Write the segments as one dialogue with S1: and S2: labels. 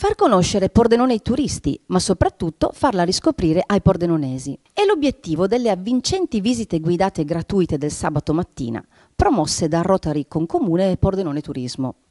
S1: Far conoscere Pordenone ai turisti, ma soprattutto farla riscoprire ai pordenonesi. È l'obiettivo delle avvincenti visite guidate gratuite del sabato mattina, promosse da Rotary Concomune e Pordenone Turismo.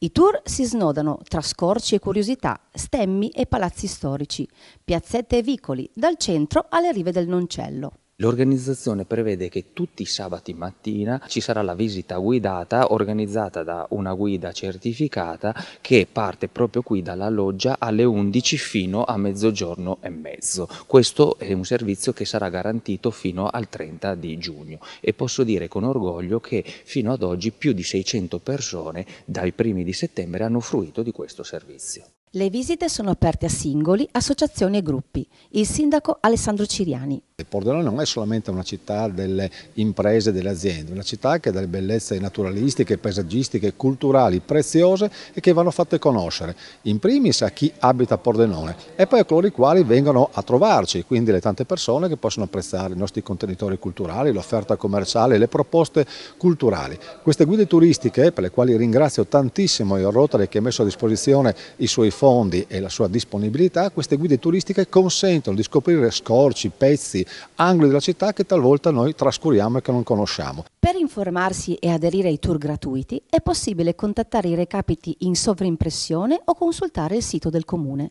S1: I tour si snodano tra scorci e curiosità, stemmi e palazzi storici, piazzette e vicoli, dal centro alle rive del Noncello.
S2: L'organizzazione prevede che tutti i sabati mattina ci sarà la visita guidata organizzata da una guida certificata che parte proprio qui dalla loggia alle 11 fino a mezzogiorno e mezzo. Questo è un servizio che sarà garantito fino al 30 di giugno e posso dire con orgoglio che fino ad oggi più di 600 persone dai primi di settembre hanno fruito di questo servizio.
S3: Le
S1: visite sono aperte a singoli, associazioni e gruppi. Il sindaco
S3: Alessandro Ciriani. Pordenone non è solamente una città delle imprese, e delle aziende, è una città che ha delle bellezze naturalistiche, paesaggistiche, culturali preziose e che vanno fatte conoscere, in primis a chi abita Pordenone e poi a coloro i quali vengono a trovarci, quindi le tante persone che possono apprezzare i nostri contenitori culturali, l'offerta commerciale, le proposte culturali. Queste guide turistiche, per le quali ringrazio tantissimo il Rotary che ha messo a disposizione i suoi fondi e la sua disponibilità, queste guide turistiche consentono di scoprire scorci, pezzi, angoli della città che talvolta noi trascuriamo e che non conosciamo.
S1: Per informarsi e aderire ai tour gratuiti è possibile contattare i recapiti in sovrimpressione o consultare il sito del comune.